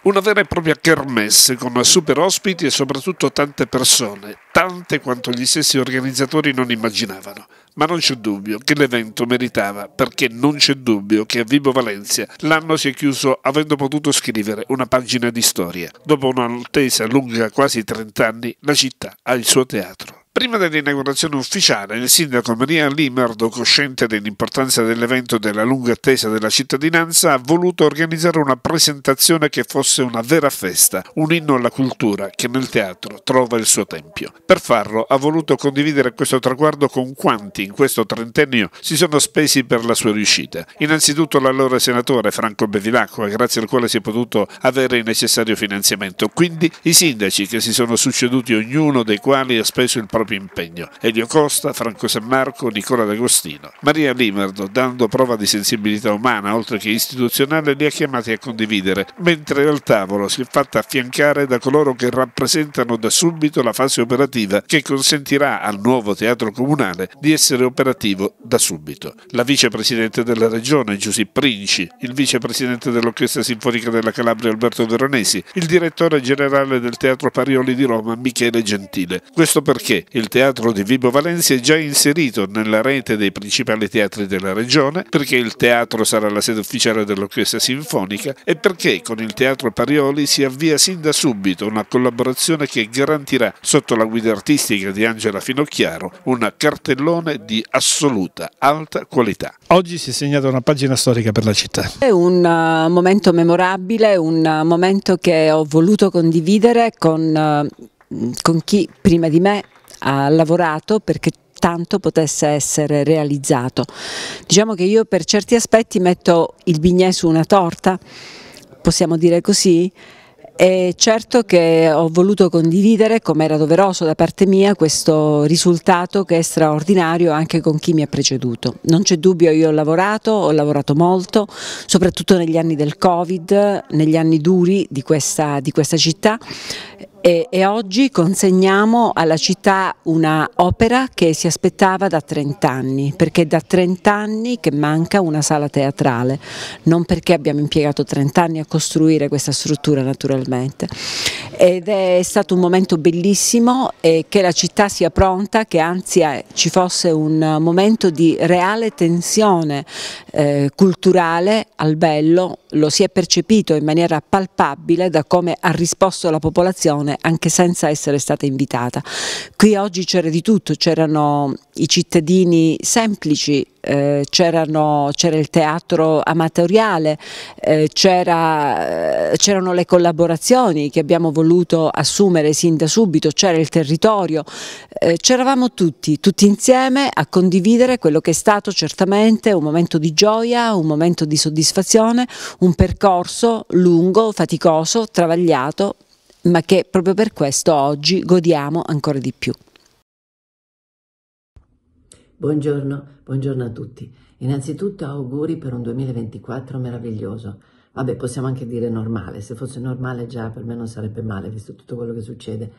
Una vera e propria kermesse con super ospiti e soprattutto tante persone, tante quanto gli stessi organizzatori non immaginavano. Ma non c'è dubbio che l'evento meritava, perché non c'è dubbio che a Vibo Valencia l'anno si è chiuso avendo potuto scrivere una pagina di storia. Dopo un'attesa lunga quasi 30 anni, la città ha il suo teatro. Prima dell'inaugurazione ufficiale, il sindaco Maria Limardo, cosciente dell'importanza dell'evento e della lunga attesa della cittadinanza, ha voluto organizzare una presentazione che fosse una vera festa, un inno alla cultura che nel teatro trova il suo tempio. Per farlo ha voluto condividere questo traguardo con quanti in questo trentennio si sono spesi per la sua riuscita. Innanzitutto l'allora senatore Franco Bevilacqua, grazie al quale si è potuto avere il necessario finanziamento. Quindi i sindaci che si sono succeduti, ognuno dei quali ha speso il proprio proprio impegno. Elio Costa, Franco San Marco, Nicola D'Agostino. Maria Limerdo, dando prova di sensibilità umana oltre che istituzionale, li ha chiamati a condividere, mentre al tavolo si è fatta affiancare da coloro che rappresentano da subito la fase operativa che consentirà al nuovo teatro comunale di essere operativo da subito. La vicepresidente della regione Giuseppe Princi, il vicepresidente dell'Orchestra Sinfonica della Calabria Alberto Veronesi, il direttore generale del Teatro Parioli di Roma Michele Gentile. Questo perché il teatro di Vibo Valencia è già inserito nella rete dei principali teatri della regione perché il teatro sarà la sede ufficiale dell'Orchestra Sinfonica e perché con il Teatro Parioli si avvia sin da subito una collaborazione che garantirà, sotto la guida artistica di Angela Finocchiaro, un cartellone di assoluta alta qualità. Oggi si è segnata una pagina storica per la città. È un eh, momento memorabile, un eh, momento che ho voluto condividere con, eh, con chi prima di me ha lavorato perché tanto potesse essere realizzato. Diciamo che io per certi aspetti metto il bignè su una torta, possiamo dire così, e certo che ho voluto condividere, come era doveroso da parte mia, questo risultato che è straordinario anche con chi mi ha preceduto. Non c'è dubbio, io ho lavorato, ho lavorato molto, soprattutto negli anni del Covid, negli anni duri di questa, di questa città e, e, oggi consegniamo alla città una opera che si aspettava da 30 anni, perché è da 30 anni che manca una sala teatrale, non perché abbiamo impiegato 30 anni a costruire questa struttura naturalmente. Ed è stato un momento bellissimo e che la città sia pronta, che anzi eh, ci fosse un momento di reale tensione eh, culturale al bello, lo si è percepito in maniera palpabile da come ha risposto la popolazione anche senza essere stata invitata. Qui oggi c'era di tutto, c'erano i cittadini semplici eh, c'era il teatro amatoriale, eh, eh, c'erano le collaborazioni che abbiamo voluto assumere sin da subito, c'era il territorio, eh, c'eravamo tutti, tutti insieme a condividere quello che è stato certamente un momento di gioia, un momento di soddisfazione, un percorso lungo, faticoso, travagliato, ma che proprio per questo oggi godiamo ancora di più. Buongiorno, buongiorno a tutti. Innanzitutto auguri per un 2024 meraviglioso. Vabbè, possiamo anche dire normale, se fosse normale già per me non sarebbe male, visto tutto quello che succede,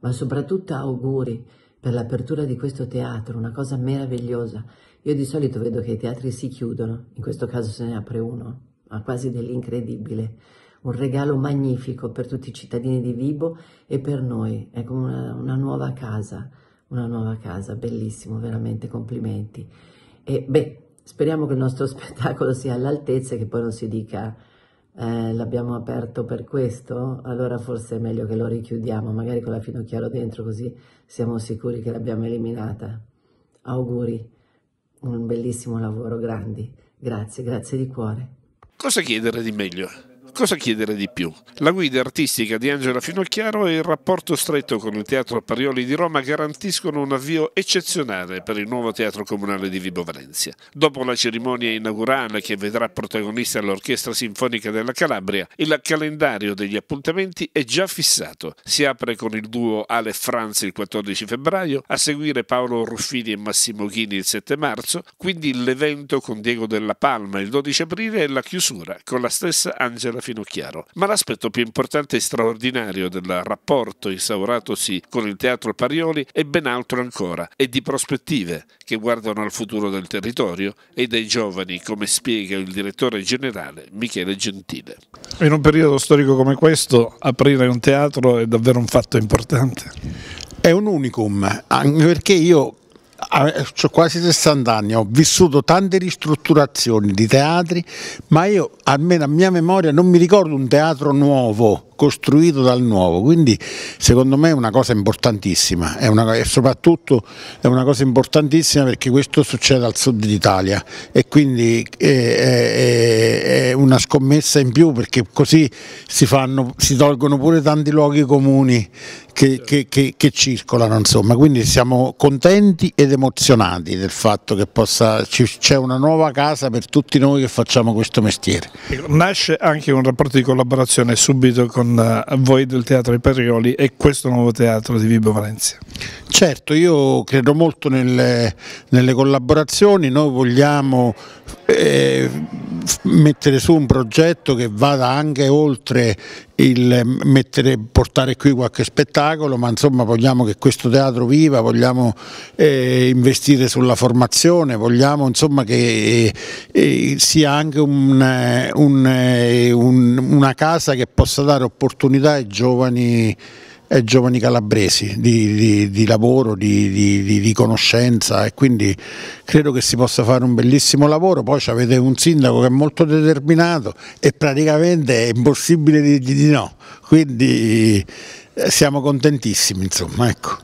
ma soprattutto auguri per l'apertura di questo teatro, una cosa meravigliosa. Io di solito vedo che i teatri si chiudono, in questo caso se ne apre uno, ma quasi dell'incredibile. Un regalo magnifico per tutti i cittadini di Vibo e per noi, è come una, una nuova casa una nuova casa, bellissimo, veramente complimenti. E beh, speriamo che il nostro spettacolo sia all'altezza e che poi non si dica eh, l'abbiamo aperto per questo, allora forse è meglio che lo richiudiamo, magari con la finocchiaro dentro così siamo sicuri che l'abbiamo eliminata. Auguri, un bellissimo lavoro, grandi, grazie, grazie di cuore. Cosa chiedere di meglio? Cosa chiedere di più? La guida artistica di Angela Finocchiaro e il rapporto stretto con il Teatro Parioli di Roma garantiscono un avvio eccezionale per il nuovo Teatro Comunale di Vibo Valencia. Dopo la cerimonia inaugurale che vedrà protagonista l'Orchestra Sinfonica della Calabria, il calendario degli appuntamenti è già fissato. Si apre con il duo Ale Franz il 14 febbraio, a seguire Paolo Ruffini e Massimo Ghini il 7 marzo, quindi l'evento con Diego della Palma il 12 aprile e la chiusura con la stessa Angela Chiaro. Ma l'aspetto più importante e straordinario del rapporto instauratosi con il Teatro Parioli è ben altro ancora, è di prospettive che guardano al futuro del territorio e dei giovani, come spiega il direttore generale Michele Gentile. In un periodo storico come questo, aprire un teatro è davvero un fatto importante. È un unicum, anche perché io ho ah, eh, cioè, quasi 60 anni, ho vissuto tante ristrutturazioni di teatri, ma io almeno a mia memoria non mi ricordo un teatro nuovo costruito dal nuovo, quindi secondo me è una cosa importantissima è una, e soprattutto è una cosa importantissima perché questo succede al sud d'Italia e quindi è, eh, è, eh, eh, è, una scommessa in più perché così si, fanno, si tolgono pure tanti luoghi comuni che, certo. che, che, che circolano insomma, quindi siamo contenti ed emozionati del fatto che c'è una nuova casa per tutti noi che facciamo questo mestiere. Nasce anche un rapporto di collaborazione subito con con eh, voi del Teatro Iperioli e questo nuovo teatro di Vibo Valencia. Certo, io credo molto nelle, nelle collaborazioni, noi vogliamo eh, mettere su un progetto che vada anche oltre il ehm, mettere, portare qui qualche spettacolo, ma insomma vogliamo che questo teatro viva, vogliamo eh, investire sulla formazione, vogliamo insomma, che eh, eh sia anche un, eh, un, eh, un, una casa che possa dare opportunità ai giovani eh, giovani calabresi di, di, di lavoro, di, di, conoscenza e quindi credo che si possa fare un bellissimo lavoro. Poi avete un sindaco che è molto determinato e praticamente è impossibile dirgli di no, quindi eh, siamo contentissimi insomma. Ecco.